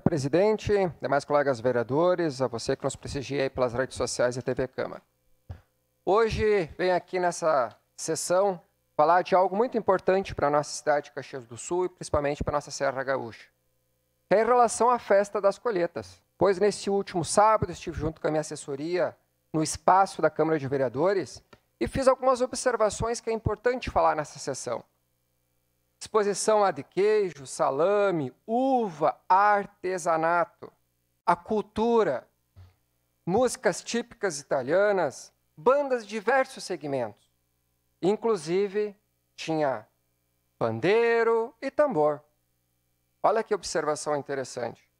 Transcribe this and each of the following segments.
presidente, demais colegas vereadores, a você que nos prestigia pelas redes sociais e TV Câmara. Hoje venho aqui nessa sessão falar de algo muito importante para a nossa cidade de Caxias do Sul e principalmente para a nossa Serra Gaúcha, que é em relação à festa das colheitas, pois nesse último sábado estive junto com a minha assessoria no espaço da Câmara de Vereadores e fiz algumas observações que é importante falar nessa sessão. Exposição lá de queijo, salame, uva, artesanato, a cultura, músicas típicas italianas, bandas de diversos segmentos. Inclusive, tinha pandeiro e tambor. Olha que observação interessante.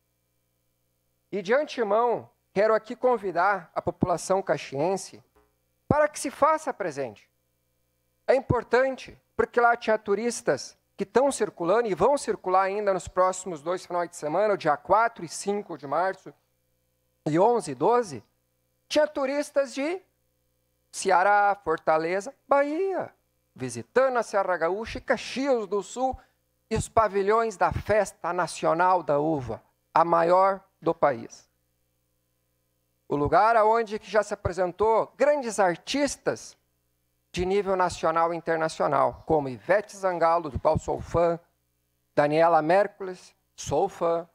E de antemão, quero aqui convidar a população caxiense para que se faça presente. É importante, porque lá tinha turistas que estão circulando e vão circular ainda nos próximos dois finais de semana, o dia 4 e 5 de março, e 11 e 12, tinha turistas de Ceará, Fortaleza, Bahia, visitando a Serra Gaúcha e Caxias do Sul e os pavilhões da Festa Nacional da Uva, a maior do país. O lugar onde já se apresentou grandes artistas de nível nacional e internacional, como Ivete Zangalo, do qual sou fã, Daniela Mércules, sou fã.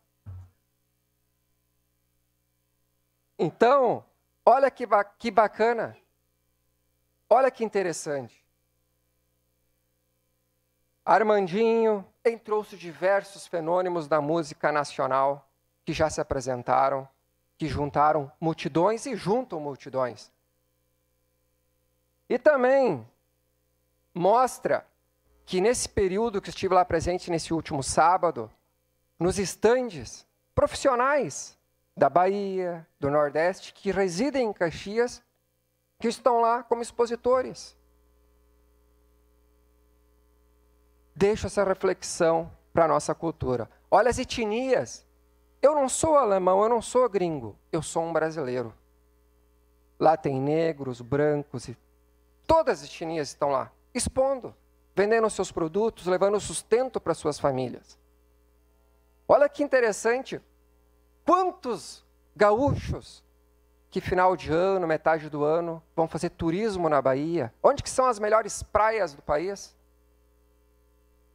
Então, olha que, ba que bacana, olha que interessante. Armandinho entrou-se diversos fenômenos da música nacional que já se apresentaram, que juntaram multidões e juntam multidões. E também mostra que nesse período que estive lá presente, nesse último sábado, nos estandes profissionais da Bahia, do Nordeste, que residem em Caxias, que estão lá como expositores. Deixo essa reflexão para a nossa cultura. Olha as etnias. Eu não sou alemão, eu não sou gringo, eu sou um brasileiro. Lá tem negros, brancos, Todas as etnias estão lá, expondo, vendendo seus produtos, levando sustento para suas famílias. Olha que interessante, quantos gaúchos que final de ano, metade do ano, vão fazer turismo na Bahia? Onde que são as melhores praias do país?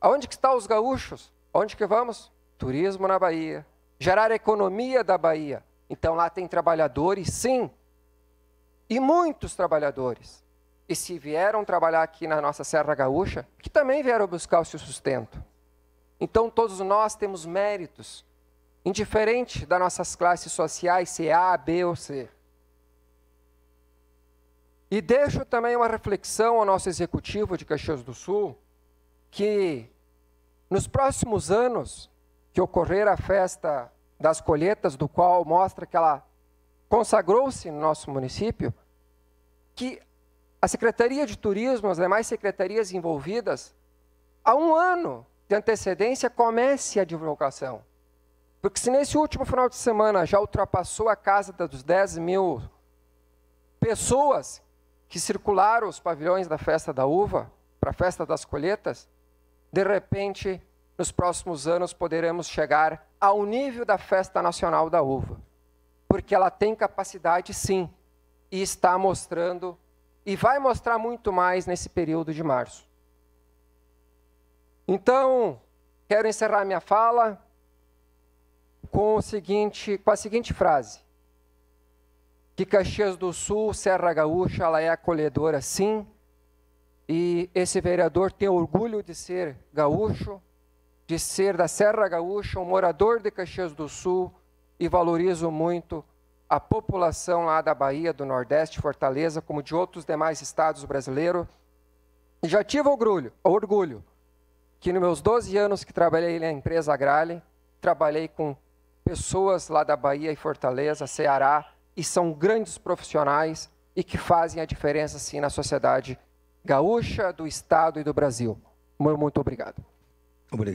Aonde que estão os gaúchos? Onde que vamos? Turismo na Bahia. Gerar economia da Bahia. Então lá tem trabalhadores, sim. E muitos trabalhadores e se vieram trabalhar aqui na nossa Serra Gaúcha, que também vieram buscar o seu sustento. Então todos nós temos méritos, indiferente das nossas classes sociais, se é A, B ou C. E deixo também uma reflexão ao nosso executivo de Caxias do Sul, que nos próximos anos que ocorrer a festa das colheitas, do qual mostra que ela consagrou-se no nosso município, que a Secretaria de Turismo, as demais secretarias envolvidas, há um ano de antecedência comece a divulgação. Porque se nesse último final de semana já ultrapassou a casa dos 10 mil pessoas que circularam os pavilhões da festa da uva para a festa das colheitas, de repente, nos próximos anos poderemos chegar ao nível da festa nacional da uva. Porque ela tem capacidade sim e está mostrando e vai mostrar muito mais nesse período de março. Então, quero encerrar minha fala com, o seguinte, com a seguinte frase: que Caxias do Sul, Serra Gaúcha, ela é acolhedora sim, e esse vereador tem orgulho de ser gaúcho, de ser da Serra Gaúcha, um morador de Caxias do Sul, e valorizo muito a população lá da Bahia, do Nordeste, Fortaleza, como de outros demais estados brasileiros. E já tive orgulho, orgulho que nos meus 12 anos que trabalhei na empresa Agrale, trabalhei com pessoas lá da Bahia e Fortaleza, Ceará, e são grandes profissionais e que fazem a diferença, sim, na sociedade gaúcha, do Estado e do Brasil. Muito obrigado. Obrigado.